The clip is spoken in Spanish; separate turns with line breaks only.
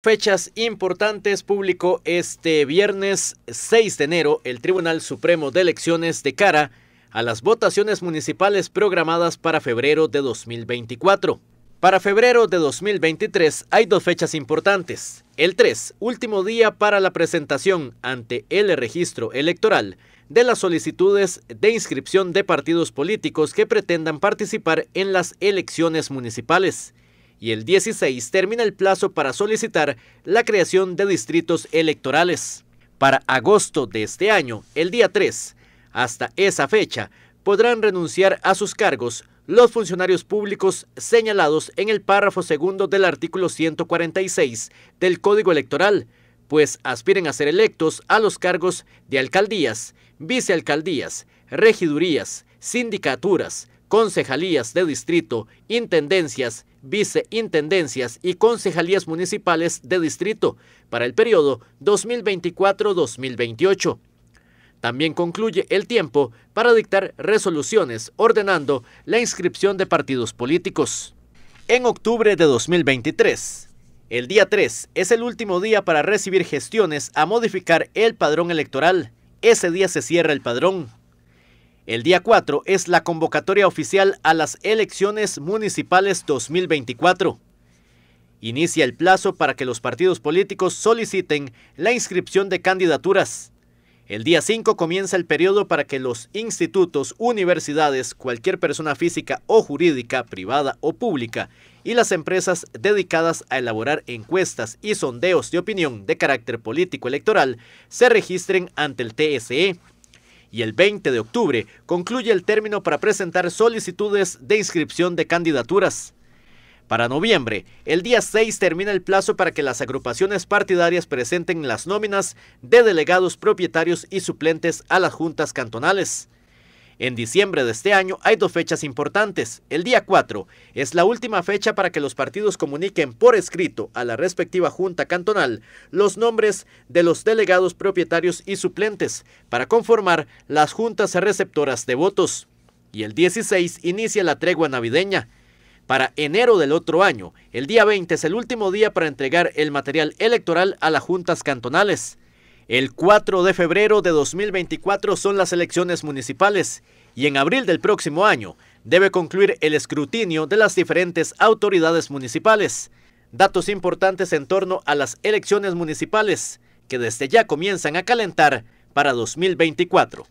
Fechas importantes publicó este viernes 6 de enero el Tribunal Supremo de Elecciones de cara a las votaciones municipales programadas para febrero de 2024. Para febrero de 2023 hay dos fechas importantes. El 3, último día para la presentación ante el registro electoral de las solicitudes de inscripción de partidos políticos que pretendan participar en las elecciones municipales y el 16 termina el plazo para solicitar la creación de distritos electorales. Para agosto de este año, el día 3, hasta esa fecha, podrán renunciar a sus cargos los funcionarios públicos señalados en el párrafo segundo del artículo 146 del Código Electoral, pues aspiren a ser electos a los cargos de alcaldías, vicealcaldías, regidurías, sindicaturas, concejalías de distrito, intendencias, viceintendencias y concejalías municipales de distrito para el periodo 2024-2028. También concluye el tiempo para dictar resoluciones ordenando la inscripción de partidos políticos. En octubre de 2023, el día 3 es el último día para recibir gestiones a modificar el padrón electoral. Ese día se cierra el padrón el día 4 es la convocatoria oficial a las elecciones municipales 2024. Inicia el plazo para que los partidos políticos soliciten la inscripción de candidaturas. El día 5 comienza el periodo para que los institutos, universidades, cualquier persona física o jurídica, privada o pública, y las empresas dedicadas a elaborar encuestas y sondeos de opinión de carácter político electoral se registren ante el TSE y el 20 de octubre concluye el término para presentar solicitudes de inscripción de candidaturas. Para noviembre, el día 6 termina el plazo para que las agrupaciones partidarias presenten las nóminas de delegados propietarios y suplentes a las juntas cantonales. En diciembre de este año hay dos fechas importantes. El día 4 es la última fecha para que los partidos comuniquen por escrito a la respectiva Junta Cantonal los nombres de los delegados propietarios y suplentes para conformar las juntas receptoras de votos. Y el 16 inicia la tregua navideña. Para enero del otro año, el día 20 es el último día para entregar el material electoral a las juntas cantonales. El 4 de febrero de 2024 son las elecciones municipales y en abril del próximo año debe concluir el escrutinio de las diferentes autoridades municipales. Datos importantes en torno a las elecciones municipales que desde ya comienzan a calentar para 2024.